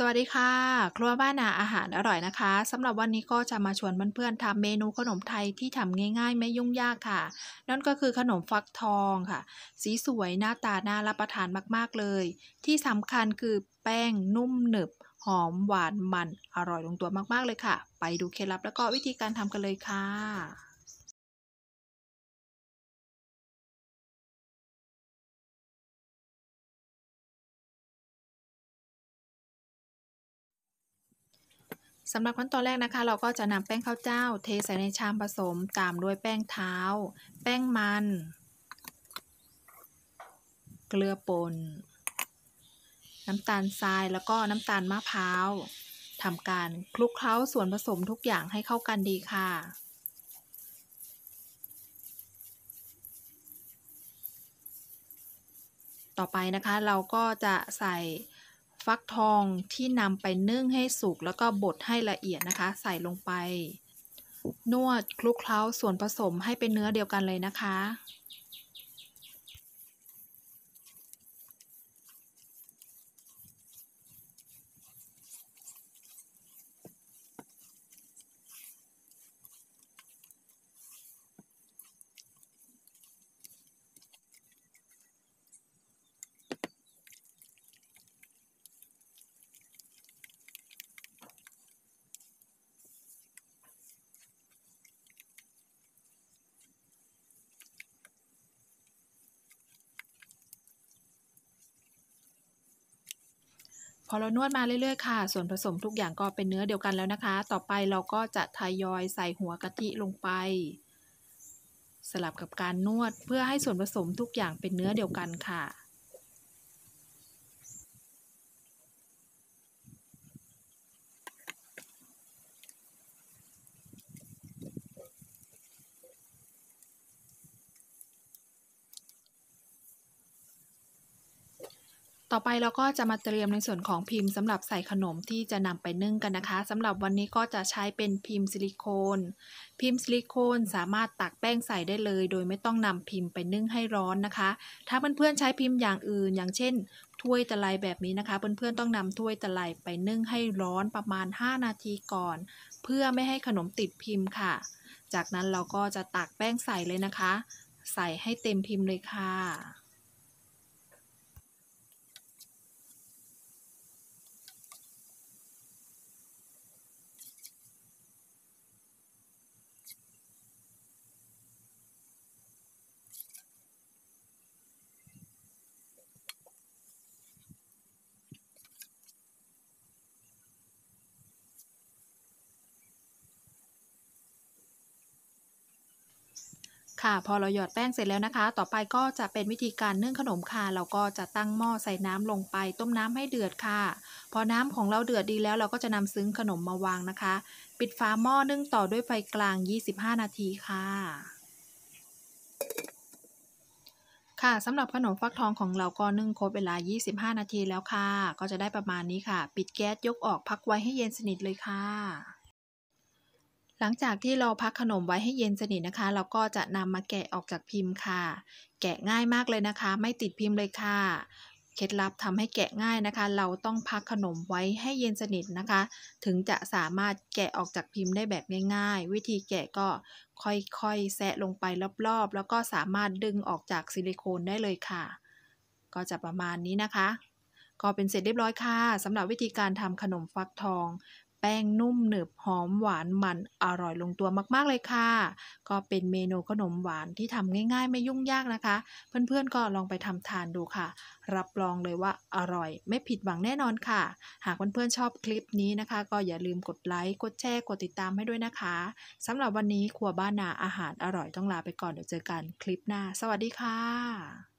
สวัสดีค่ะ ครัวบ้านนา อาหารอร่อยนะคะสำหรับวันนี้ก็จะมาชวนเพื่อนๆทำเมนูขนมไทยที่ทำง่ายๆ ไม่ยุ่งยากค่ะ นั่นก็คือขนมฟักทองค่ะ สีสวยหน้าตาน่ารับประทานมากๆเลย ที่สำคัญคือแป้งนุ่มหนึบ หอมหวานมัน อร่อยลงตัวมากๆเลยค่ะ ไปดูเคล็ดลับแล้วก็วิธีการทำกันเลยค่ะสำหรับขั้นตอนแรกนะคะเราก็จะนำแป้งข้าวเจ้าเทใส่ในชามผสมตามด้วยแป้งเท้าแป้งมัน เกลือป่นน้ำตาลทรายแล้วก็น้ำตาลมะพร้าวทำการคลุกเคล้าส่วนผสมทุกอย่างให้เข้ากันดีค่ะ ต่อไปนะคะเราก็จะใส่ฟักทองที่นำไปนึ่งให้สุกแล้วก็บดให้ละเอียดนะคะใส่ลงไป นวดคลุกเคล้าส่วนผสมให้เป็นเนื้อเดียวกันเลยนะคะพอเรานวดมาเรื่อยๆค่ะส่วนผสมทุกอย่างก็เป็นเนื้อเดียวกันแล้วนะคะ ต่อไปเราก็จะทยอยใส่หัวกะทิลงไป สลับกับการนวดเพื่อให้ส่วนผสมทุกอย่างเป็นเนื้อเดียวกันค่ะต่อไปเราก็จะมาเตรียมในส่วนของพิมพ์สำหรับใส่ขนมที่จะนำไปนึ่งกันนะคะสำหรับวันนี้ก็จะใช้เป็นพิมพ์ซิลิโคนพิมพ์ซิลิโคนสามารถตักแป้งใส่ได้เลย โดยไม่ต้องนำพิมพ์ไปนึ่งให้ร้อนนะคะ ถ้าเพื่อนๆใช้พิมพ์อย่างอื่น อย่างเช่น ถ้วยตะไลแบบนี้นะคะเพื่อนๆต้องนำถ้วยตะไลไปนึ่งให้ร้อนประมาณ 5 นาทีก่อน เพื่อไม่ให้ขนมติดพิมพ์ค่ะ จากนั้นเราก็จะตักแป้งใส่เลยนะคะ ใส่ให้เต็มพิมพ์เลยค่ะค่ะ พอเราหยอดแป้งเสร็จแล้วนะคะ ต่อไปก็จะเป็นวิธีการนึ่งขนมค่ะเราก็จะตั้งหม้อใส่น้ำลงไป ต้มน้ำให้เดือดค่ะ พอน้ำของเราเดือดดีแล้วเราก็จะนำซึ้งขนมมาวางนะคะ ปิดฝาหม้อนึ่งต่อด้วยไฟกลาง 25 นาทีค่ะ ค่ะสำหรับขนมฟักทองของเราก็นึ่งครบเวลา 25 นาทีแล้วค่ะ ก็จะได้ประมาณนี้ค่ะ ปิดแก๊สยกออกพักไว้ให้เย็นสนิทเลยค่ะหลังจากที่เราพักขนมไว้ให้เย็นสนิทนะคะ เราก็จะนำมาแกะออกจากพิมพ์ค่ะ แกะง่ายมากเลยนะคะ ไม่ติดพิมพ์เลยค่ะเคล็ดลับทำให้แกะง่ายนะคะ เราต้องพักขนมไว้ให้เย็นสนิทนะคะ ถึงจะสามารถแกะออกจากพิมพ์ได้แบบง่ายๆ วิธีแกะก็ค่อยๆแซะลงไปรอบๆ แล้วก็สามารถดึงออกจากซิลิโคนได้เลยค่ะ ก็จะประมาณนี้นะคะ ก็เป็นเสร็จเรียบร้อยค่ะสำหรับวิธีการทำขนมฟักทองแป้งนุ่มหนึบหอมหวานมันอร่อยลงตัวมากๆ เลยค่ะ ก็เป็นเมนูขนมหวานที่ทำ ง่ายๆ ไม่ยุ่งยากนะคะ เพื่อนๆก็ลองไป ทำ ทานดูค่ะ รับรองเลยว่าอร่อยไม่ผิดหวังแน่นอนค่ะ หากเพื่อนๆ ชอบคลิปนี้นะคะ ก็อย่าลืมกดไลค์ กดแชร์กด ติดตามให้ด้วยนะคะ สำหรับวันนี้ครัวบ้านนาอาหารอร่อยต้องลาไปก่อนเดี๋ยวเจอกันคลิปหน้า สวัสดีค่ะ